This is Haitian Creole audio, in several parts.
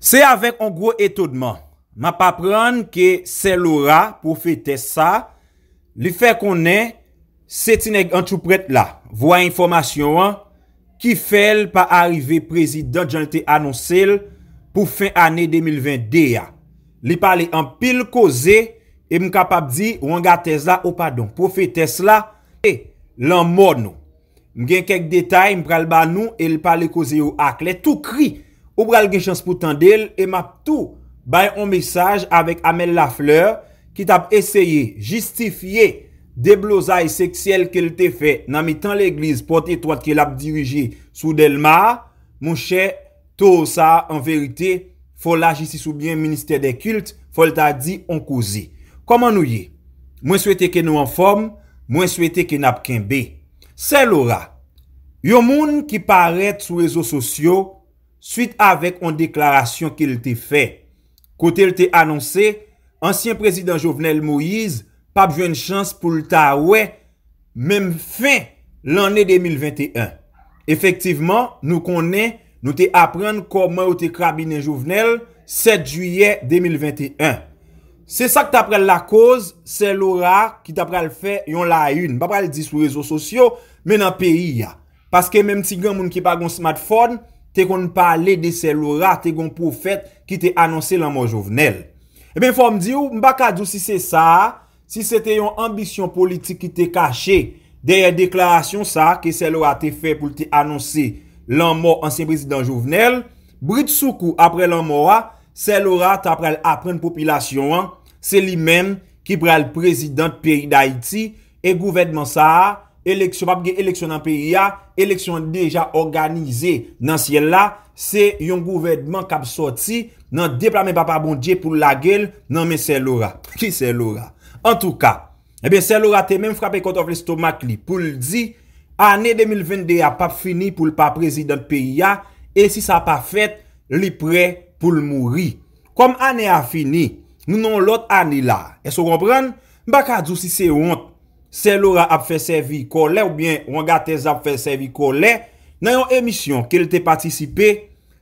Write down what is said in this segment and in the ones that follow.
Se avek an gro etodman, ma pa pran ke se lora pou fe tes sa, li fe konen, se tine entupret la, vwa informasyon an, ki fel pa arrive prezident jan te anonsel pou fin ane 2020 de ya. Li pale an pil koze, e m kapap di, wangatez la ou padon, pou fe tes la, e lan moun nou. M gen kek detay, m pral ban nou, e li pale koze yo ak, le tou kri, ou bral gen chans pou tan del, e map tou baye an mesaj avek Amel Lafleur, ki tap eseye justifiye de blozay seksyel ke lte fe nan mi tan l'egliz pot etwad ke lap dirije sou del ma, moun chè, to ou sa, an verite, fol la jisi soubyen Ministè de Kult, fol ta di an kouzi. Koman nou ye? Mwen souwete ke nou an form, mwen souwete ke nap kenbe. Se lora, yon moun ki paret sou rezo sosyo, suite avèk an deklarasyon ki l te fè. Kote l te anonsè, ansyen prezident jovenel Moïse, pa bjwen chans pou l ta wè, mèm fè l anè 2021. Efektiveman, nou konè, nou te apren koman ou te krabine jovenel, 7 juyè 2021. Se sa k tapre l la koz, se l ora ki tapre l fè, yon la yun. Ba pral di sou rezo sosyo, mè nan peyi ya. Paske mèm ti gwen moun ki pa goun smartphone, te kon pa ale de se lora te kon pou fèt ki te anonsè l'anmò jòvenel. E ben fò m di ou, m baka djou si se sa, si se te yon ambisyon politik ki te kache, deyè deklarasyon sa, ki se lora te fèt pou te anonsè l'anmò ansyen prezident jòvenel, brit soukou apre l'anmò, se lora ta prel aprenn popilasyon an, se li men ki prel prezident peri d'Haïti e gouvenman sa a, Se pap ge eleksyon nan periya, eleksyon deja organize nan siye la, se yon gouvedman kap soti nan deplame papa bondye pou la gel, nan men se lora. Ki se lora? En tou ka, ebe eh se lora te men frape koto vle stomak li pou l di, ane 2022 ap ap fini pou l pa prezident periya, e si sa ap ap fet, li pre pou l mouri. Kom ane ap fini, nou non lot ane la. E so repren, baka djou si se ont. Se loura ap fè sèvi kòlè ou bien wangatez ap fè sèvi kòlè, nan yon emisyon ke l te patisipe,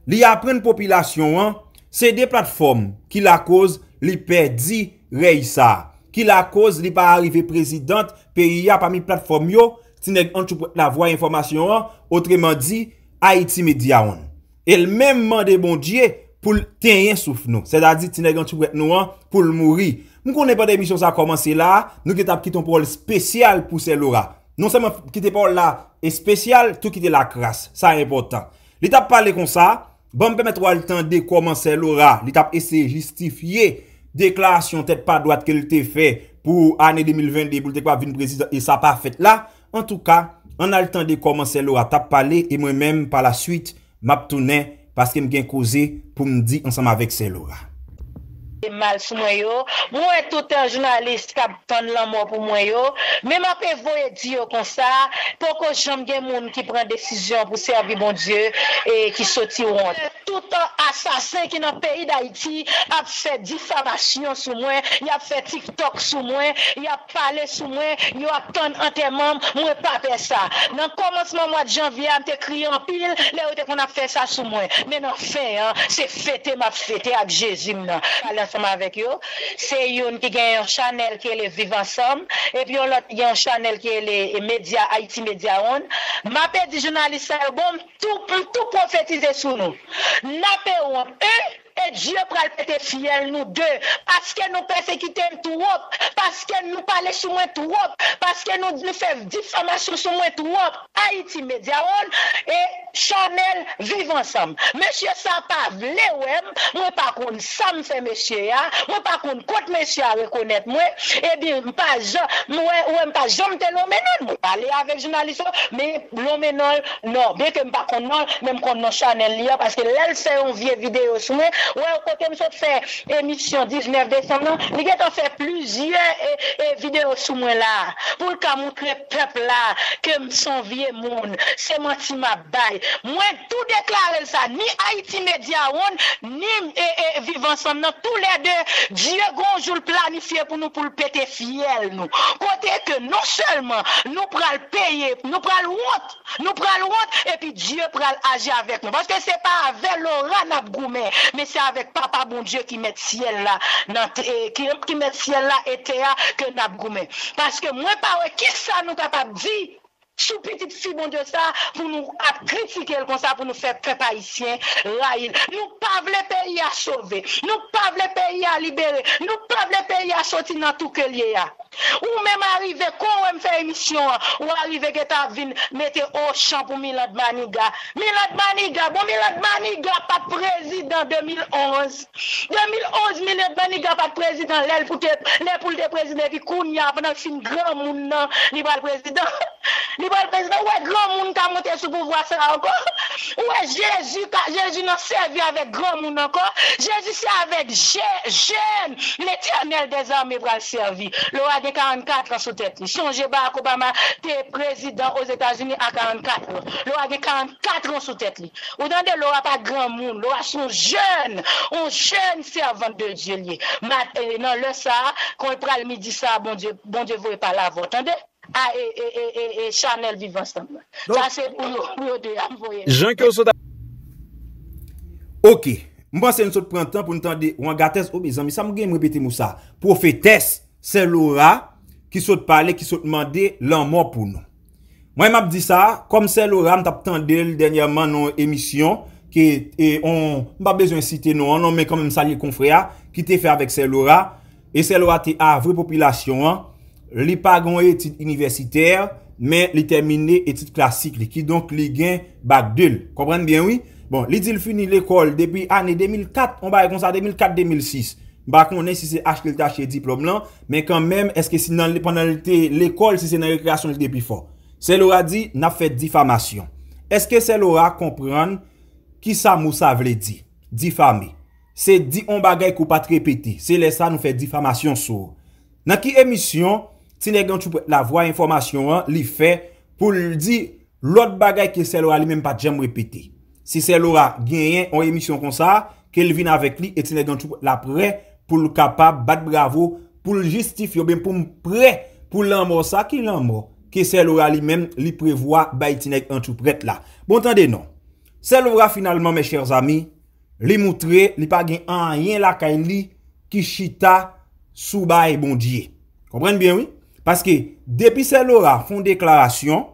li apren popilasyon an, se de platfòm ki la kòz li pè di reysa, ki la kòz li pa arrive prezident, pe yi ap amin platfòm yo, ti neg antupwè la vwa informasyon an, otreman di, a iti media an. El menm mande bondye pou l tenyen souf nou, se da di ti neg antupwè nou an pou l mouri, Mwen konen pa de misyon sa komanse la, nou ki tap kiton pou ol spesyal pou Seloura. Non semen kiton pou ol la espesyal, tout kiton la kras. Sa e important. Li tap pale kon sa, ban mwen mette wale tan de komanse Seloura. Li tap ese justifiye deklarasyon tete pa doat ke li te fe pou ane 2022 pou te kwa vin prezis e sa pa fet la. En tou ka, an al tan de komanse Seloura. Tap pale e mwen menm pa la suite map tounen paske mgen koze pou mdi ansam avek Seloura. Mwen te mal sou mwen yo, mwen tout an jounalist Kab ton lan mwen pou mwen yo Mwen mwen pe voye diyo kon sa Poko jom gen moun ki pren desisyon Pou servi mwen bon diyo E ki soti wote Tout an asasin ki nan peyi da iti Ape se difavasyon sou mwen Y ap se tiktok sou mwen Y ap pale sou mwen Y ap ton an teman mwen pape sa Nan komonsman mwen jan vye Mwen te kri an pil Mwen an fe se fete Mwen fete ak jezim nan seman vek yo. Se yon ki gen yon chanel ki e le vivan seman e pi yon lot ki gen yon chanel ki e le media, Haiti media yon. Ma pe di jounaliste yon gom tou profetize sou nou. Na pe yon. E diyo pral pete fiyel nou de, paske nou persekite m tou wop, paske nou pale sou mwen tou wop, paske nou fev difamasyon sou mwen tou wop, Haiti Media Hall, e chanel vive ansam. Mèchie sa pa vle wèm, mwen pa koun sam fe mèchie ya, mwen pa koun kout mèchie a rekounet mwen, e bi m pa jom, mwen pa jom te lomenon, mwen pale ave jounaliso, mwen lomenon lor, mwen pa koun lor, mwen kon nan chanel liyo, paske lèl se yon vie videyo sou mwen, Ouè, ou kote msot fè emisyon 19 désem nan, mi gèt an fè plüzyè e eh, eh, videyo sou mwen la, pou lka moutre pepl la, ke mson vie moun, seman ti mabay. Mwen tou deklare lsa, ni Haiti Media one, ni m eh, e vivan san nan, tou lè dè, djè gonjou l planifiè pou nou pou l pète fiel nou. Kote ke nou selman, nou pral peye, nou pral wot, nou pral wot, e pi djè pral aje avèk nou. Voske se pa avè loran ap goumen, mè se pa avè loran ap goumen, avèk papa bon Dje ki met siyèl la ki met siyèl la etè a ke nab goumen. Paske mwen pawe, kis sa nou kapap di sou petit fi bon Dje sa pou nou ap kritike l kon sa pou nou fè païsyen ra il. Nou pav le peyi a sove, nou pav le peyi a libere, nou pav le peyi a soti nan tou ke liye a. Ou mèm arrive, kon wèm fè emisyon Ou arrive ke ta vin Mète o chan pou Milad Maniga Milad Maniga, bon Milad Maniga Pat prezident 2011 2011, Milad Maniga Pat prezident lèl pou tè Lèl pou lèl prezident ki koun ya Pendan ki fin grò moun nan Nibal prezident Nibal prezident, wè grò moun Ta montè sou pou vwa sè la ankon Wè Jejou, Jejou nan sèvi avè grò moun ankon Jejou sè avè Jejoun, l'eternel De zan mè pral sèvi, lò agè 44 ansou tèt li. Sonje Barack Obama te prezidant os Etats-Unis a 44 ansou tèt li. Ou dande lo a pa gran moun, lo a son jen, ou jen servant de jen li. Mat eh, nan le sa, kon e pral mi di sa, bon dievoye bon pa la vot. Tande, a e, e, e chanel vivan stamban. Sa se ou yo dey amvoye. Jankyo sou da. Ok, mban se nisot pran tan pou nitan dey wangates oh, o mi zan, mi sa mgen mrebeti mousa, profetes Seloura Ki sou te pale, ki sou te mande Lanmou pou nou Mwen map di sa, kom Seloura Mtape tan del denyaman nou emisyon Ki, e, e on, mba bezyon site nou Anon men konmen sali konfria Ki te fe avèk Seloura E Seloura te avre popilasyon an Li pa gwen etit universiter Men li termine etit klasik Ki donk li gen bak del Komprenn byen, oui? Bon, li dil fini l'ekol depi ane 2004 On ba ekonsa 2004-2006 Bakon ne si se aske l tache diplom lan, men kan menm, eske si nan li panalite l ekol, si se nan rekreasyon li depi fon. Se l ora di, nan fe difamasyon. Eske se l ora kompran, ki sa mou sa vle di, difame. Se di an bagay kou pat repeti, se le sa nou fe difamasyon sou. Nan ki emisyon, ti ne gantou la vwa informasyon an, li fe pou l di, lot bagay ki se l ora li menm pat jem repeti. Si se l ora genyen an emisyon kon sa, ke l vin avek li, eti ne gantou la prey, pou l kapab bat bravo, pou l justif yo bèm pou m prè, pou l anmò sa ki l anmò, ki sel ora li mèm li prevoa bay tinek an tou prèt la. Bon tande non, sel ora finalman mè chèr zami, li moutre, li pa gen an yè la kèn li, ki chita sou bay bondye. Komprende bèm wè? Paske, depi sel ora fon deklarasyon,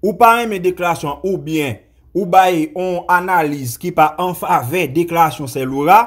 ou pa mè deklarasyon ou bèm, ou bay an analize ki pa an fave deklarasyon sel ora,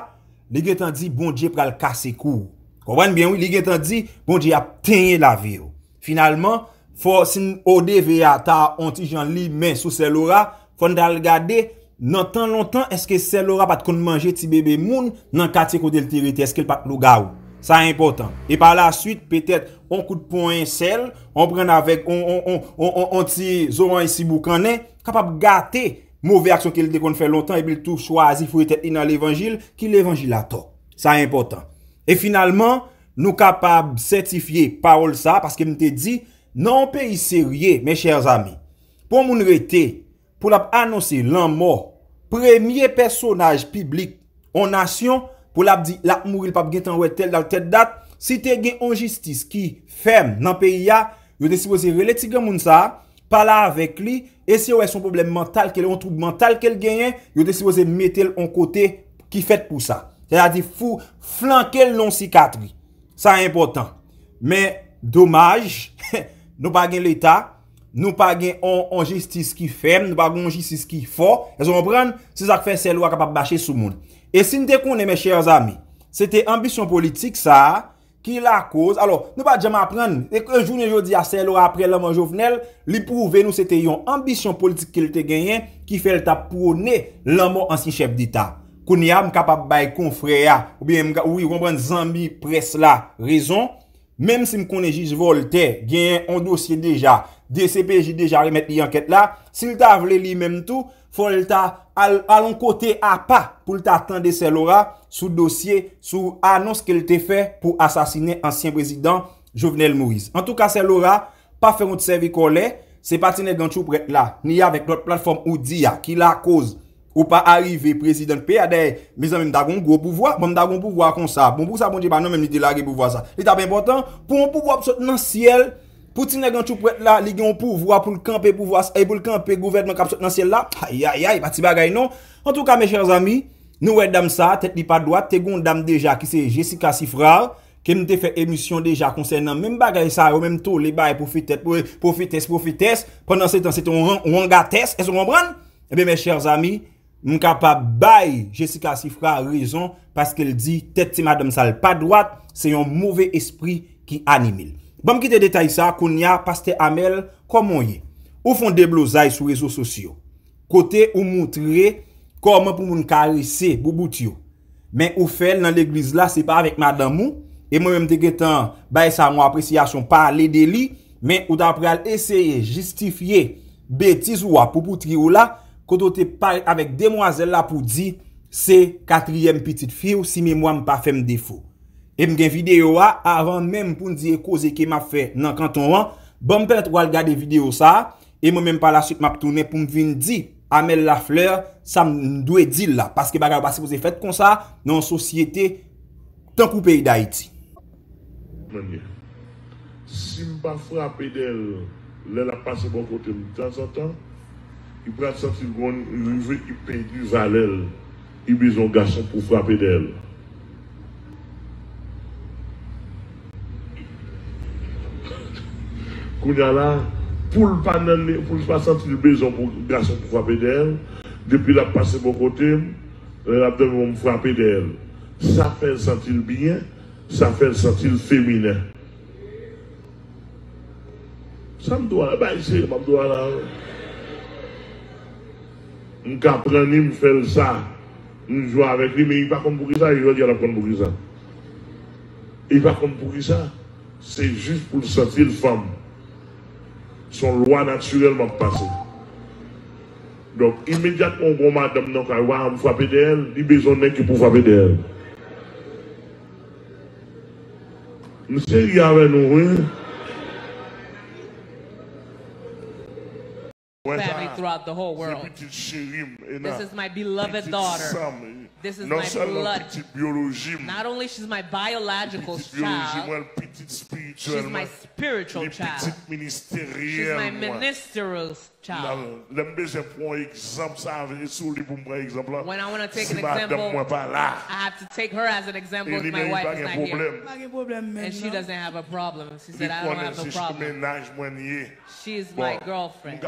Li gen tan di, bon di prel kase kou. Kouwen bien ou, li gen tan di, bon di ap tenye la vi ou. Finalman, fo sin ode veyata an ti jan li men sou selora, fon dal gade, nan tan lontan, eske selora pat kon manje ti bebe moun, nan kate kote l terite, eske l pat lou gaw. Sa e important. E pa la suite, petet, an kout poen sel, an pren avèk, an ti zoran y si bou kane, kapap gate. Mouve aksyon ke li de kon fè lontan e bil tou chwazi fwou e tet inan l'evangil ki l'evangil ato. Sa e important. E finalman nou kapab sertifiye parol sa. Paske mte di nan pe iseriye men chèr zami. Pon moun rete pou lap anonsi lan mor. Premye personaj piblik anasyon pou lap di la mwil pap gen tan wetel dal tet dat. Si te gen anjistis ki fem nan pe iya yo de siposi releti gen moun sa a. bala avèk li, e se yo wè son problem mental, ke li yon troub mental ke li genyen, yo de si wè se metel yon kote ki fèt pou sa. Se la di fou flankel yon sikatri. Sa yon e important. Men, domaj, nou pa gen l'Etat, nou pa gen yon jistis ki fèm, nou pa gen yon jistis ki fò, e zon bran, se zak fè se lwa kapap bache sou moun. E sin de konen, mè chèr zami, se te ambisyon politik sa a, Ki la koz, alo, nou ba djam apren, ek e joun e jodi a sen lor apre laman jovenel, li prouve nou se te yon ambisyon politik ke lte genyen ki fel ta prone laman ansin chep dita. Kou niya m kapap bay kon freya, ou i romban zambi pres la rezon, menm si m konen jiz volte, genyen an dosye deja, DCP jideja remet ni anket la, si lta avle li menm tou, fon lta alon kote a pa, pou lta atende se lora, sou dosye, sou anons ke lte fe, pou asasine ansyen prezident, Jovenel Mouiz. En tou ka se lora, pa feron te seve kole, se patine ganchou prek la, ni ya vek lot platform ou di ya, ki la koz, ou pa arrive prezident pe, ade, mizan menm da goun gwo pou vwa, mwenm da goun pou vwa kon sa, mwenm pou sa pou jiba nan, mwenm ni de lage pou vwa sa, lita ben botan, pou mwenm pou vwa p Pouti negan chou pou et la, ligyon pou, vwa pou lkan, pe pou vwas, e pou lkan, pe gouverdman kap sot nan siel la, ayayay, pati bagay non. En tout ka, me chers ami, nou e dam sa, tet li pa doat, te goun dam deja ki se Jessica Sifra, ke mte fe emisyon deja konsen nan men bagay sa, ou men to, li ba e pou fites, pou fites, pou fites, pronon se tan se ton wangates, es ou rembran? Ebe, me chers ami, mka pa bay Jessica Sifra rezon, paske li di, tet se ma dam sal pa doat, se yon mouve espri ki animil. Bom ki te detay sa kon ya paste amel komon ye. Ou fon deblo zay sou rezo sosyo. Kote ou moutre komon pou moun karise pou boutyo. Men ou fel nan l'eglize la se pa avek madan mou. E mwen mte ketan baye sa moun apresyasyon pa le deli. Men ou da pral eseye justifiye betizwa pou boutyo la. Kote ou te pal avek demwazel la pou di se katryem pitit fi ou si mwen mwen pa fem defo. E m gen videyo wa, avan men m pou n diye koze ke map fe nan kanton wan, ban m pet wale gade videyo sa, e m men m pala süt map toune pou m vin di, amel la fleur, sa m dwe dil la, paske baga ou basi pou se fet kon sa nan sosyete tankou peyi da iti. Manye, si m pa frapi del, lè la pase bon kote m tan sotan, i prasat si bon, l vè ki peyi di valel, i bezon gason pou frapi del. là, pour ne pas, sentir le besoin pour garçon frapper d'elle, depuis la passé de mon côté, va euh, me frapper d'elle. Ça fait sentir bien, ça fait sentir féminin. Ça me doit, je bah, me doit là. Je ça. Je joue avec lui, mais il va comme pour ça, il va dire pour ça. Il va comme pour ça. C'est juste pour sentir femme son loi naturellement passé. Donc, immédiatement, on madame, non, à frapper de d'elle, il besoin de qui pour frapper d'elle. Monsieur, il y avait nous, hein? throughout the whole world. This is my beloved daughter. This is my blood. Not only she's my biological child, she's my spiritual child. She's my ministerial when I want to take an example, I have to take her as an example if my wife is not here. And she doesn't have a problem. She said, I don't have a problem. She's my girlfriend.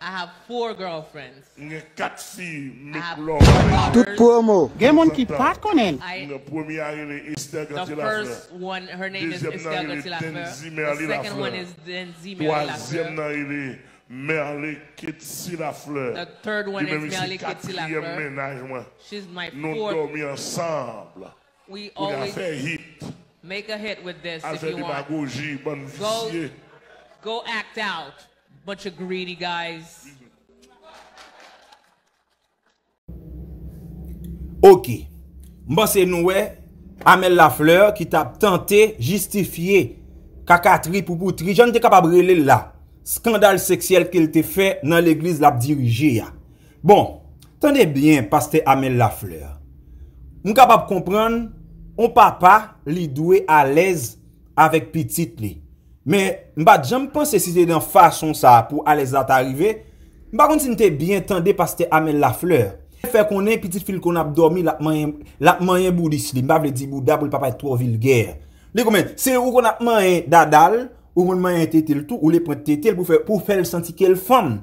I have four girlfriends. Nye kat fi mik lor. I have four daughters. Nye moun ki pat konen. Nye premier ili Esther Gatilafleur. The first one, her name is Esther Gatilafleur. The second one is Denzi Merle-Lafleur. The third one is Merle-Ketilafleur. The third one is Merle-Ketilafleur. She's my fourth. We always make a hit with this if you want. Go act out. Ok, mba se noue Amel Lafleur ki tap tante justifiye kakatri pou poutri. Jan te kapab rele la skandal seksyel ki el te fe nan l'eglis lap dirije ya. Bon, tande bien paste Amel Lafleur. M kapab kompran, on papa li dwe alez avek pitit li. Men, mba jen mpense si se den fason sa pou alezat arive, mba konti se nte bien tende pas te amel la fleur. Fè konen piti fil kon ap dormi la mayen boudis li, mba vle di bouda pou l papay to vile gèr. Lè kon men, se ou kon ap mayen dadal, ou kon mayen tete l tou, ou lè pwente tete l pou fè l senti ke l fam.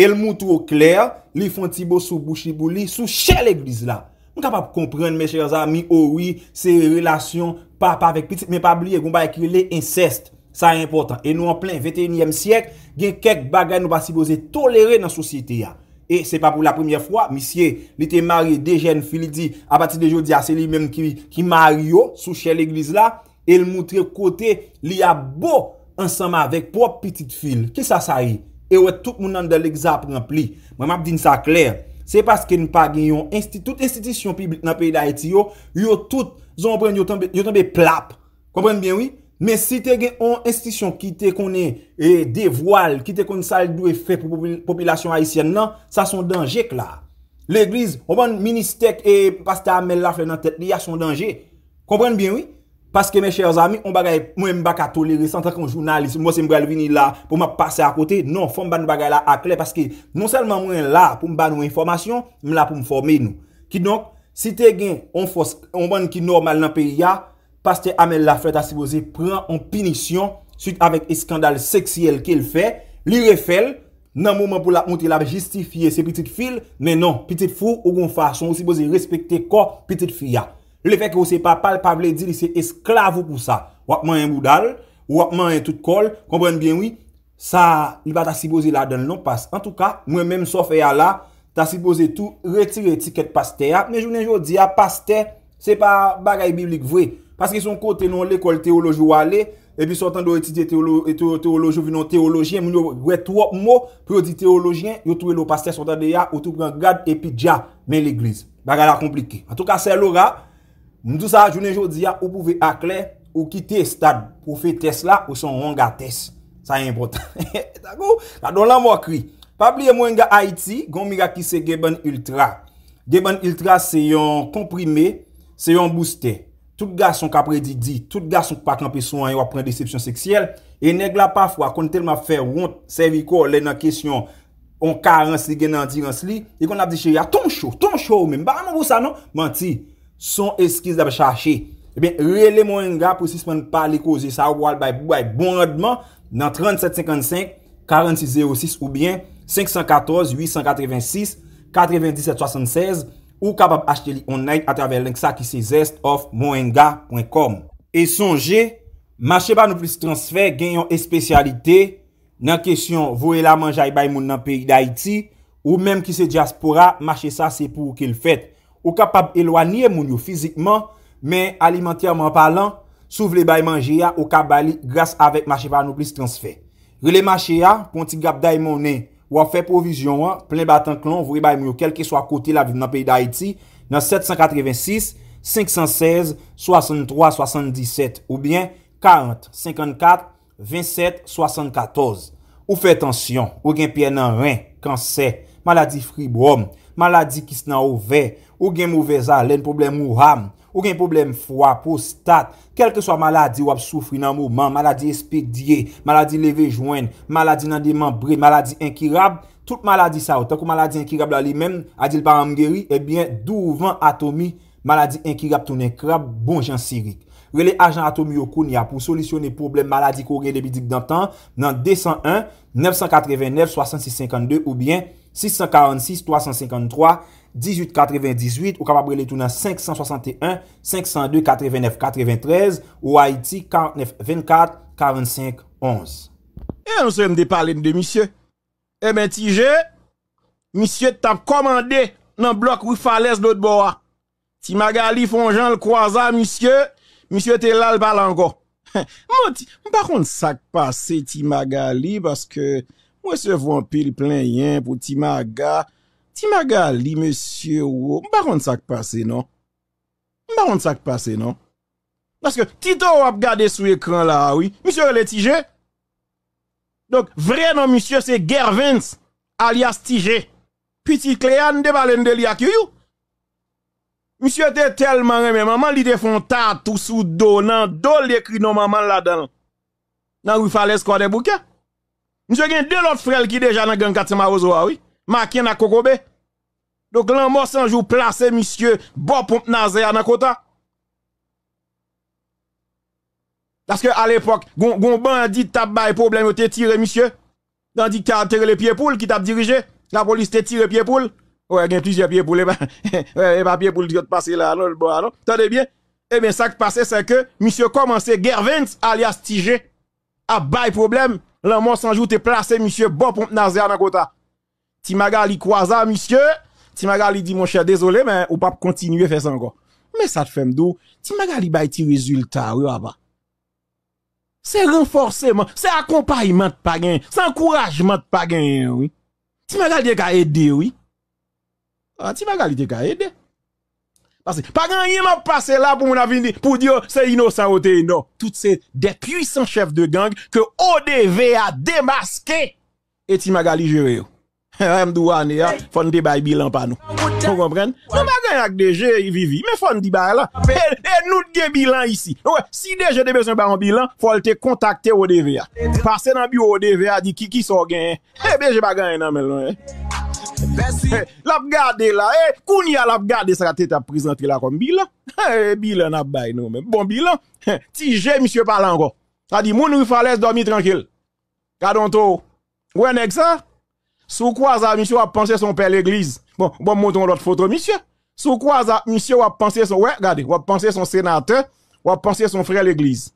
El mou tou kler, li fon ti bo sou bouchi bou li, sou chè l eglise la. Mwen kapap kompren men chèr zami oh ouwi se relasyon papay vek piti, men papay li e koumba ekri le incest. Sa e important. E nou an plein 21e siyek, gen kek bagay nou pa si boze tolere nan sosyete ya. E se pa pou la premye fwa, misye, li te mari dejen fili di, a pati dejo di ase li menm ki mario sou chè l'eglise la, el moutre kote li a bo ansama vek po piti fil. Ki sa sa yi? E wè tout mounan de l'exap rempli. Mwen map din sa kler. Se paske nou pa gen yon institut, tout institisyon piblit nan peyi da eti yo, yo tout zon pren yon tembe plap. Konpren bien wii? Men si te gen yon institisyon ki te konen de voal, ki te konen saldou e fe pou populasyon Haitian non? nan, sa son danjèk la. L'Eglise, oban Ministèk e Pastor Amel Lafle nan tèt li, ya son danjèk. Komprende bien, oui? Paske men chèros ami, on bagay mwen baka toleri, santakon jounalis, mwen se mbèl vini la pou mwen pase akote, non, fòm ban bagay la akle, paske non selman mwen la pou mban ou informasyon, mwen la pou mformen nou. Ki donk, si te gen yon fòs, oban ki normal nan peyi ya, Pastè amèl la fè, ta si boze, pren an pinisyon, suite avèk eskandal seksyèl ke l fè, li refèl, nan mouman pou la monti la bejistifiye se pitit fil, men nan, pitit fou, ou gon fà, son ou si boze, respèkte ko, pitit fia. Le fè kè ou se pa palpavle, di li se esklavou pou sa. Wakman yè moudal, wakman yè tout kol, kompren bien wè, sa, il va ta si boze la den non pas. En tout ka, mwen mèm so fè ya la, ta si boze tout, retire etiket pastè ya, men jounen joun di ya, ah, pastè, se pa bagay biblik vwè, Paske son kote non lè kol teolojou wale, epi sotan do etidye teolojou vinon teolojien, moun yo wet wop mou, pou yo di teolojien, yo twe lo paste sotan de ya, yo twe kwen grad, epi dja men l'igliz. Bakal la komplike. A tout ka se lora, mdou sa, jounen joudi ya, ou pou ve akle, ou kite stad, ou fe tesla, ou son wonga tes. Sa yon impotant. Tako? La don lan mwa kri. Pabli e mwen ga Haiti, goun miraki se Geben Ultra. Geben Ultra se yon komprime, se yon booster. Toute ga non, non. son kapre di di, toute ga son pa kranpe son an yo apren disepsyon seksyel. E neg la pa fwa kon tel ma fe wont serviko le nan kesyon on karans li gen nan dirans li. E kon ap di cherya ton chou, ton chou ou men. Ba an wou sa non? Manti, son eskiz da be chache. E ben rele moun en ga pou sisman pa li kozi sa wou al bay bou bay. Bon adman nan 3755-4606 ou bien 514-886-9776. Ou kapab achte li onay atravel lenk sa ki se zest of moenga.com E sonje, mache ba nouplis transfer genyon espesyalite nan kesyon vou e la manja e bay moun nan peyi da iti ou menm ki se diaspora, mache sa se pou ou ke l fèt. Ou kapab elwaniye moun yo fizikman, men alimentyaman palan, sou vle bay manje ya ou kap bali gras avek mache ba nouplis transfer. Vle mache ya, pon ti gap day mounen Ou a fe provision an, plen batan klon, vwe baym yo kelke swa kote la viv nan peyi da Haiti, nan 786, 516, 63, 77 ou bien 40, 54, 27, 74. Ou fe tansyon, ou gen piye nan ren, kanser, maladi fribrom, maladi kis nan ouve, ou gen mouveza, len problem mou ham. Ou gen problem fwa, postat, kelke swa maladi wap soufri nan mouman, maladi espedye, maladi levejwen, maladi nan deman bre, maladi inkirab, tout maladi sa ou, takou maladi inkirab la li men, adil pa amgeri, ebyen, eh dou ouvan atomi, maladi inkirab tonen krab, bon jan sirik. Wè le ajan atomi yo koun ya pou solisyon ne problem maladi kore le bidik dantan nan 201-989-6652 ou byen 646-353, 1898 ou kapabrele tou nan 561, 502, 89, 93 ou Haiti 24, 45, 11. E nou se mde palen de misye? E ben ti je, misye tan komande nan blok wifalese not bo a. Ti magali fon jan l kwaza misye, misye te lal balan go. M bakon sak pase ti magali baske mwen se von pil plen yen pou ti maga Si ti li, monsieur, pas m'ba ça qui passe, non? M'ba ça qui passe, non? Parce que Tito ou ap gade l'écran écran là, oui, monsieur le tige. Donc, vrai non, monsieur, c'est Gervens, alias Tige. Petit Cléan de Balen de Liak, Monsieur était tellement mais maman, li te font tatou sous dos, dans dos l'écrit non, maman, là-dedans. Nan, ou falais quoi de bouquins. Monsieur, a deux autres frères qui déjà dans gang 400 maozoa, oui. Makien na Kokobe. Donc l'an mort sans jour placé, monsieur, bon pompe nazé à Nakota. Parce que à l'époque, gon bandit tabay problème, yo tiré, monsieur. Tandis qu'il tiré les pieds poule, qui t'a dirigé. La police t'a tiré pieds poule. Ouais, il y a plusieurs pieds poules. Eh ben, ouais, pas eh ben, pieds poules qui ont passé là, Alors, bon, alors. bien. Eh bien, ça qui passait, c'est que monsieur commençait Gervens, alias tige. à bail problème. L'an mort sans jour te placé, monsieur, bon pompe nazé à Nakota. Timaga Magali ça, monsieur. Ti Magali dit, mon cher, désolé, mais ou pas continuer à faire ça encore. Mais ça te fait m'dou, Ti Magali ba ti résultat, oui, ah bah. C'est renforcement, c'est accompagnement de pagain, c'est encouragement de pagain, oui. Ti Magali te aider, oui. Ah, Ti Magali te aider. Parce que, pas rien m'a passé là pour mon avis, pour dire, c'est innocent oh, non. Toutes ces, des puissants chefs de gang que ODV a démasqué et Ti Magali géré, Mdouane ya, fon te bay bilan par nous. Vous comprenez Nous pas avec DG, il vivi, mais faut nous là. Et, nous des bilan ici. si DG a e, besoin e. d'un e. bilan, faut le contacter au DVA. Passer dans le bureau DVA, dit qui qui sont gagné. Eh bien, je pas gagné non L'a garde là, eh, Kounia l'a gardé, ça tête à présenter là comme bilan. Eh, bilan n'a pas nous mais Bon bilan. Si j'ai monsieur parle encore. Ça dit, moun, il laisse dormir tranquille. Kadonto. ou nest ça Sou quoi ça, monsieur a pensé son père l'église? Bon, bon, montons l'autre photo, monsieur. Sou quoi ça, monsieur a pensé son, ouais, regardez, a pensé son sénateur, a pensé son frère l'église.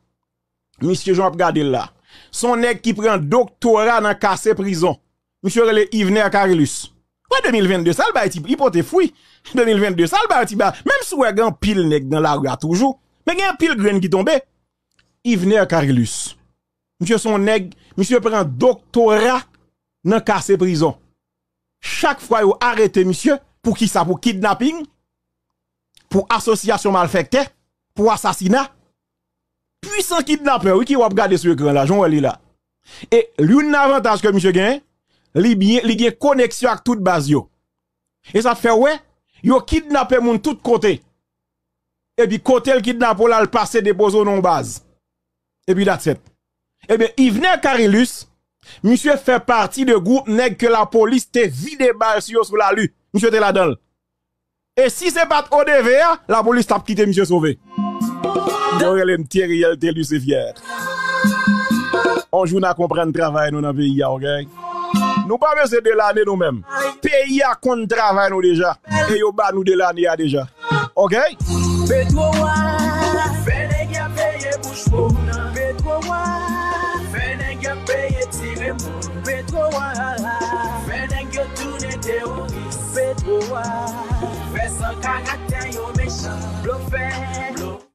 Monsieur Jean, regardé là. Son nèg qui prend doctorat dans cassé prison. Monsieur le Yvner Carilus. Ouais, 2022, ça, le baïti, il pote fouille. 2022, ça, le baïti, même si ouais, un pile nèg dans la rue toujours. Mais un pile grain qui tombe. à Carilus. Monsieur son nèg, monsieur prend doctorat dans cassé prison. Chaque fois vous arrêtez monsieur pour qui ça pour kidnapping, pour association malfaite, pour assassinat. Puissant kidnappeur oui qui va regarder sur l'écran là, j'en là. Et l'un avantage que monsieur gagne, il bien a gen connexion avec toute base yo. Et ça fait ouais, yo kidnappé moun tout côté. Et puis côté le kidnappeur Il le passé besoins non base. Et puis that's it. Et eh bien à Carilus Monsieur fait partie de groupe nèg que la police te vidé balle sur la rue. Monsieur te la donne. Et si c'est pas ODVA, la police t'a quitté monsieur sauvé. de fier. On joue à comprendre travail nous dans le pays, ok? Nous pas besoin de l'année nous-mêmes. Pays a compte travail nous déjà. Et yo ba nous de l'année déjà. Ok?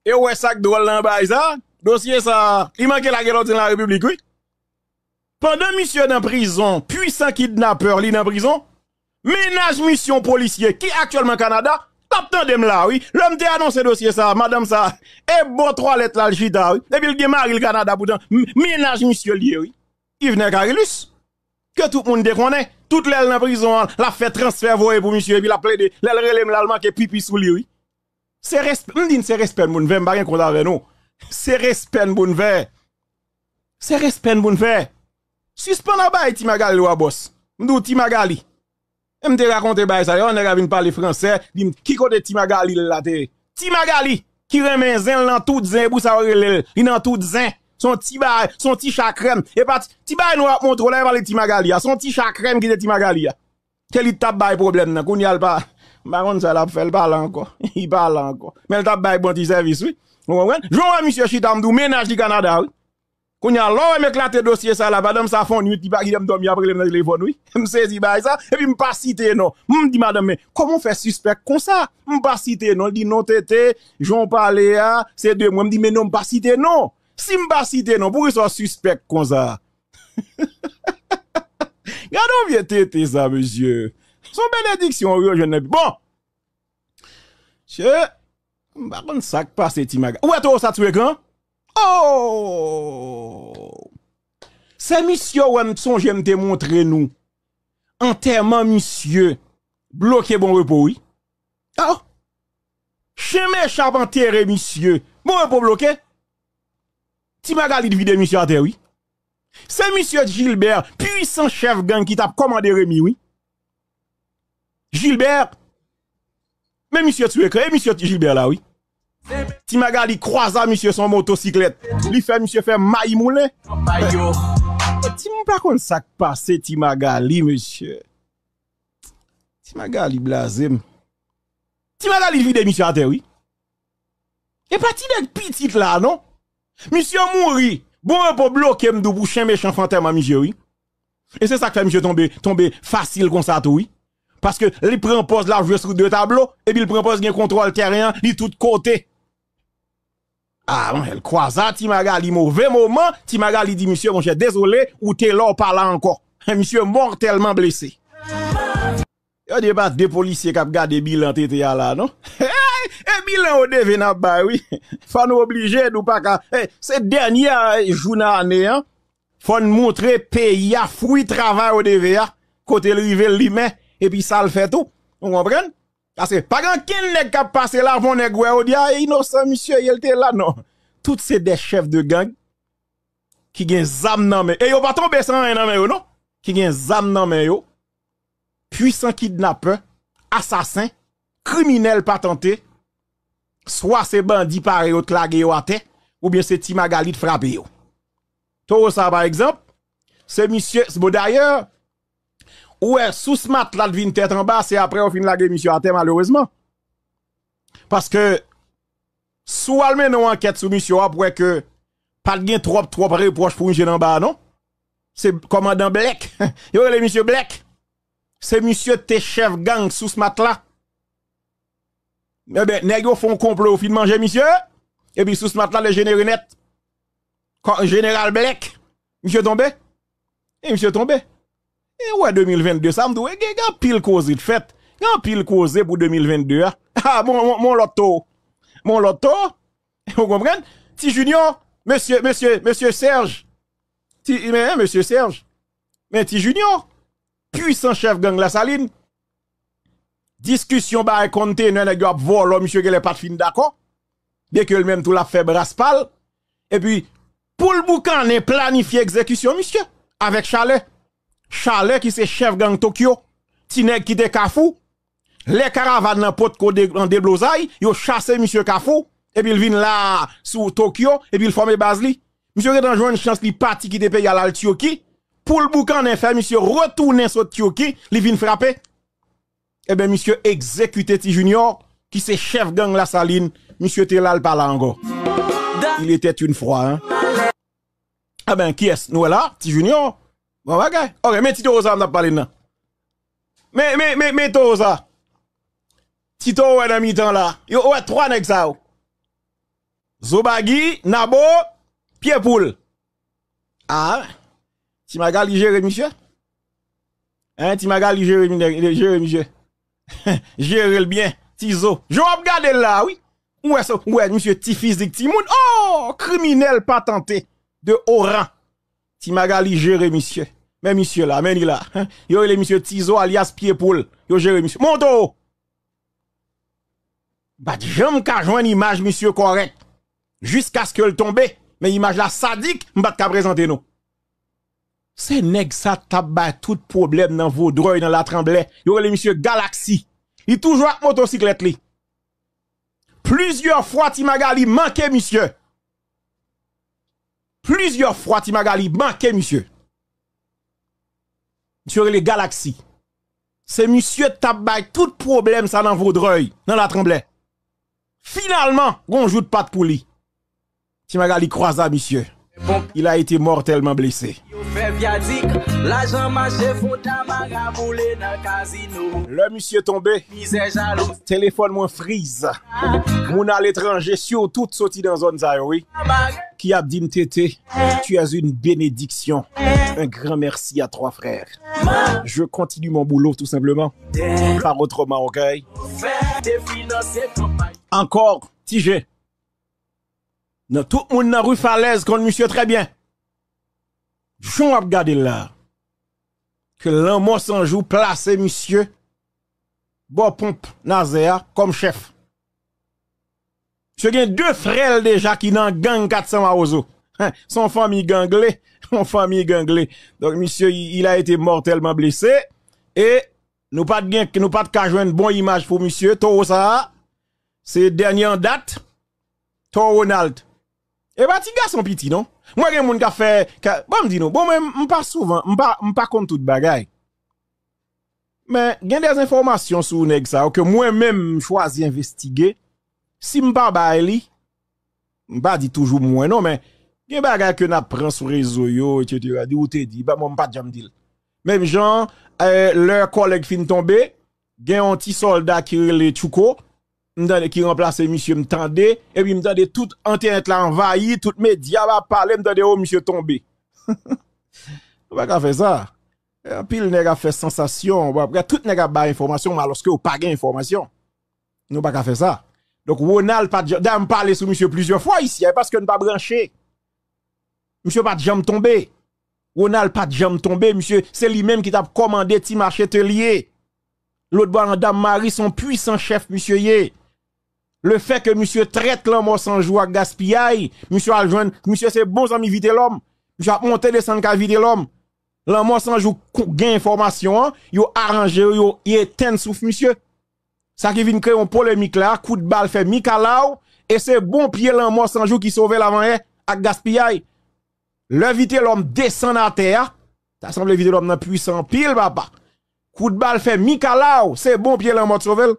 Et ouais, sac drôle dans bail ça, dossier ça, il manque la guerre dans la République, oui. Pendant monsieur dans prison, puissant kidnappeur li dans prison, ménage mission policier qui actuellement Canada, Tap de là, oui. L'homme t'a annoncé dossier ça, madame ça. Et bon trois lettres là, le chita, oui. Et puis il mari le Canada pourtant. Ménage monsieur lié, oui. Yves Carilus. Que tout le monde déconne. Toute l'aile dans prison, la fait transfert pour monsieur, et puis la plaide, l'aile relève l'allemand qui pipi sous lui, oui. C'est respect, on dit c'est respect moun ve, m'pa rien compte avec nous. C'est respect moun ve. C'est respect moun ve. Suspend la Timagali ou boss. M'dou Timagali. M te raconte bail ça, on a vinn parler français, dit qui côté Timagali là te. Timagali ki remen zen lan tout zin pour ça relel, il tout zin. Son ti bail, son ti chakrem et ti petit nou ap montre là parler Timagali, son petit chakrem qui de Timagali. Quel tape bail problème nan, qu'on yal pa. pas Ma yon sa la pou fèl pa la ankon. I pa la ankon. Men ta bay bon ti servis wè. Mwen konwen? Joun wè, misye, chit amdou, menaj di Kanada wè. Koun yon lò wè me klante dosye sa la. Badam sa fon yon, ti pa gilèm tom yon apre lèm nan telefon wè. Mwen sezi bay sa. Epi mwen pa cite non. Mwen m'm di, madame, mwen komon fè suspek kon sa? Mwen pa cite non. Di, non tete, joun pale ya. Se dè mwen mwen di, mwen mwen pa cite non. Si mwen pa cite non, pou yon son suspek kon sa? Gado mwen tete sa, misye? Son bénédiction, yo, jeune. Bon. pas. on contre, ça sac passe, Timaga. Où est-ce ça, tu es grand. Oh! C'est monsieur, ouais, son, j'aime te montrer nous. Enterrement, monsieur. Bloqué bon repos, oui. Ah! Chemin mes monsieur. Bon repos bloqué. Timagali il vide, monsieur, à terre, oui. C'est monsieur Gilbert, puissant chef gang qui t'a commandé Rémi, oui. Gilbert. Mais monsieur tu es créé, eh, monsieur Gilbert là, oui. Ti Magali croisa monsieur son motocyclette. Lui fait monsieur fait maï moulin. Eh, ti pas qu'on ça passé Ti Magali monsieur. Ti Magali blasé. Ti Magali vide monsieur à terre oui. Et parti de petit là non. Monsieur mouri. Bon pour bloquer m'dou pour chien méchant fantôme monsieur oui. Et c'est ça qui fait monsieur tomber tomber facile comme ça tout oui. Parce que il prend pose la jouer sur deux tableaux, et puis il prend pose un contrôle terrain, il tout côté. Ah, bon, elle croisa, Timagali, mauvais moment, Timagali dit, monsieur, mon cher, désolé, ou t'es là, pas là encore. Monsieur mortellement blessé. Il y a des policiers qui ont gardé bilan tête là, non? Et bilan au devin bah oui. Faut nous obliger nous pas qu'à c'est dernier euh, journée année hein. Faut nous montrer pays à fruit travail au devin hein. côté le rivel lui et puis ça le fait tout. Vous comprenez? Parce que pas grand qui n'est pas passé là pour nèg ou dit ah innocent monsieur, il était là non. Toutes ces des chefs de gang qui viennent zam Et vous Et yo pas tomber sans rien non. Qui viennent zam nan yo. Puissant kidnappeur, assassin, criminel patenté. Soit c'est bandits parés, ou clagué tête ou bien c'est Timagali de frappe yo. Tout ça par exemple, ce monsieur, d'ailleurs Ouais, sous ce matelas, là, devient tête en bas, c'est après on finit la démission monsieur, terre, malheureusement. Parce que, sous almenon enquête sur monsieur, après que, pas de trop, trop reproche pour une en bas, non? C'est commandant Black. Yo, le monsieur Black. C'est monsieur tes chef gang sous ce matelas. là. Eh ben, nest font complot au fin manger monsieur. Et puis sous ce matelas, le général net. général Black. Monsieur tombé. Et eh, monsieur tombé. Et eh ouais, 2022, ça me dit, il pile causé de fait. pile causé pour 2022. Hein. Ah, mon, mon, loto. Mon loto. Vous comprenez? Ti Junior, monsieur, monsieur, monsieur Serge. Ti, mais, hein, monsieur Serge. Mais Ti Junior, puissant chef gang la saline. Discussion par container, nèg a vol, oh, monsieur, qui n'est pas fin d'accord. bien que lui-même tout la fait braspal. Et puis, pour le boucan, on planifié exécution, monsieur, avec chalet. Charles qui c'est chef gang Tokyo, Tinek qui était Kafou, les caravanes dans pot côté en déblosaille, yo chassé monsieur Kafou et puis il vient là sur Tokyo et puis il forme base li. Monsieur est dans une chance li parti qui te payé à l'Altioki pour le boucan en fait monsieur retourner sur Tokyo, il vient frapper. Et eh ben monsieur exécuté Ti Junior qui c'est chef gang la saline, monsieur était là pas encore. Il était une fois hein. Ah ben qui est-ce nous là Ti Junior Bon Ok, mais Tito Rosa, on a parlé non. Mais, mais, mais, Tito Rosa. Tito ouais dans mi-temps là. Yo ouais trois nèg ça. Oh. Zobagi, Nabo, Pierre Poule. Ah. Ti magali gère monsieur. Hein, ti magali gère monsieur. Gérer le bien, Tizo. Je regarde là, oui. Ouais, Où est monsieur, ti physique, ti moun. Oh, criminel patenté de Oran. Ti magali gère monsieur. Mais monsieur là, mais là. Hein. Yo, le monsieur Tizo alias Piepoul. Yo, géré monsieur. Monto! Bah, j'aime qu'à image monsieur correct. Jusqu'à ce qu'elle tombe. Mais image là sadique, m'bat qu'à présenter nous. C'est nèg ça tabba tout problème dans vos droits, dans la tremblée. Yo, le monsieur Galaxy. Il toujours avec motocyclette li. Plusieurs fois, Timagali manqué monsieur. Plusieurs fois, Timagali manqué monsieur sur les galaxies. C'est monsieur Tabay tout problème ça dans Vaudreuil, dans la tremblée. Finalement, on joue de patte pour lui. Si Magali croise à monsieur. Il a été mortellement blessé. Le monsieur tombé. Téléphone moi frise. Mon à l'étranger, surtout sorti dans zone ça, oui. Qui a dit tété, tu as une bénédiction. Un grand merci à trois frères. Je continue mon boulot tout simplement. Par autrement, Encore, Tigé tout le monde dans rue Falaise contre monsieur très bien. J'en a regarder là. Que l'amour s'en joue placé monsieur bon pompe Nazéa comme chef. Monsieur a deux frères déjà qui dans gang 400 à hein, Son famille ganglée, son famille ganglée. Donc monsieur il a été mortellement blessé et nous pas de nous pas de une bonne image pour monsieur Toro ça. C'est dernière date. Toro Ronald. Et eh bah, ben, ti garçon petit, non? Moi, j'ai moun qui fait, bon, me dis non, bon, même, pas souvent, m'pas, m'pas contre tout bagaille. Mais, j'ai des informations sur nèg ça, que moi-même, choisi investiguer. Si m'pas baili, m'pas dit toujours moi, non, mais, des bagaille que n'apprend sur réseau, yo, etc., ou te dit, bah, moi, m'pas jam dit. Même gens, euh, leur collègue fin tombé, j'ai un petit soldat qui le Tchouko, qui remplace monsieur M'tande, et puis que tout internet là envahi, tout média va parler, Mtandé oh monsieur tombé. on va faire ça. Et puis le a fait sensation, après tout nèg a ba information alors que ou pas gain information. Nous pas faire ça. Donc Ronald pas dame parler sur monsieur plusieurs fois ici hein, parce que ne pas branché. Monsieur pas jambe tombé. Ronald pas jambe tombé, monsieur, c'est lui-même qui t'a commandé ti marché L'autre bois Madame Marie son puissant chef monsieur yé. Le fait que monsieur traite l'homme sans joie gaspillage, monsieur Aljoine, monsieur c'est bon ami vite l'homme, monsieur a monté descendre à vite l'homme. L'homme sans joue gain information, hein. yo arrangé, yo éteint souffle monsieur. Ça qui vient créer une polémique là, coup de balle fait Mikalao, et c'est bon pied l'homme sans joue qui sauve l'avant à hein, gaspillage. Le vite l'homme descend à terre, ça semble vite l'homme puissant pile papa. Coup de balle fait Mikalao, c'est bon pied l'homme sauve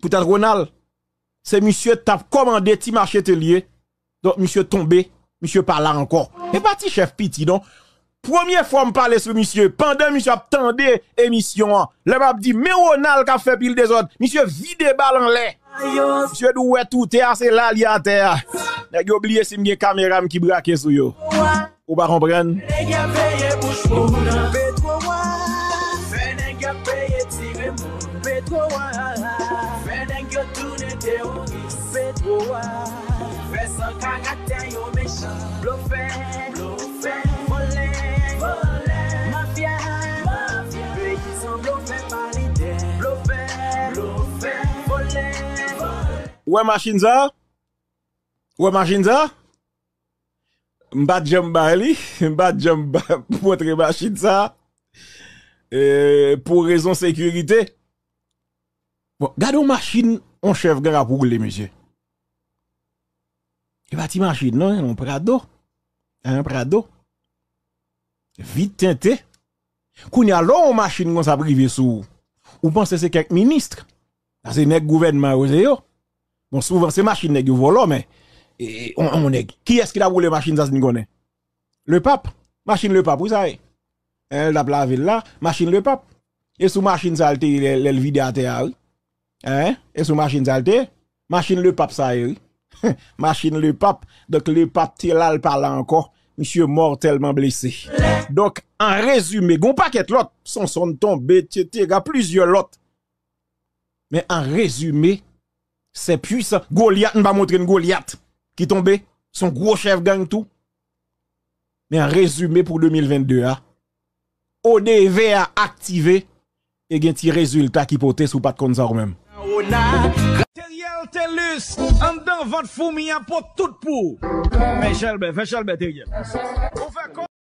Peut-être Ronald, c'est monsieur qui a commandé petit marché telier. Donc monsieur tombé, monsieur pas là encore. Et pas chef petit, donc. Première fois me parler sur monsieur, pendant monsieur attendait émission, le m'a dit mais Ronald qui a fait pile des autres. Monsieur vide balle en l'air. Monsieur doué tout c'est assez là y à terre. N'a oublié si caméra qui braque sur yo. Ou pas comprendre? Ouais, machine ça? Ouais, machine ça? Mbat jam bali, mbat pour votre machine ça. pour raison sécurité. Bon, gardons machine, on chef gars pour les monsieur. Et bah, t'imagines, non? Hein, un Prado. Un Prado. Vite teinté. Qu'on y a une machine qu'on ça privé sous. Ou pensez c'est quelques ministres. C'est un gouvernement, oh. Bon, souvent, c'est machine qui volo, mais et, on, on est. Qui est-ce qui a roulé machine, ça, Le pape. Machine le pape, vous savez. Elle a la ville là, machine le pape. Et sous machine, ça, elle vide à terre, Hein? Et sous machine, ça, machine le pape, ça, machine le pape. Donc, le pape, t'es là, parle encore. Monsieur mortellement blessé. Donc, en résumé, gon paquet l'autre, son son tombé, a plusieurs l'autre. Mais en résumé, c'est puissant. Goliath ne pas montrer une Goliath qui tombe, son gros chef gang tout. Mais en résumé pour 2022, hein, ODV a activé et un petit résultat qui être sous pas de konza même. Telus, votre tout pour.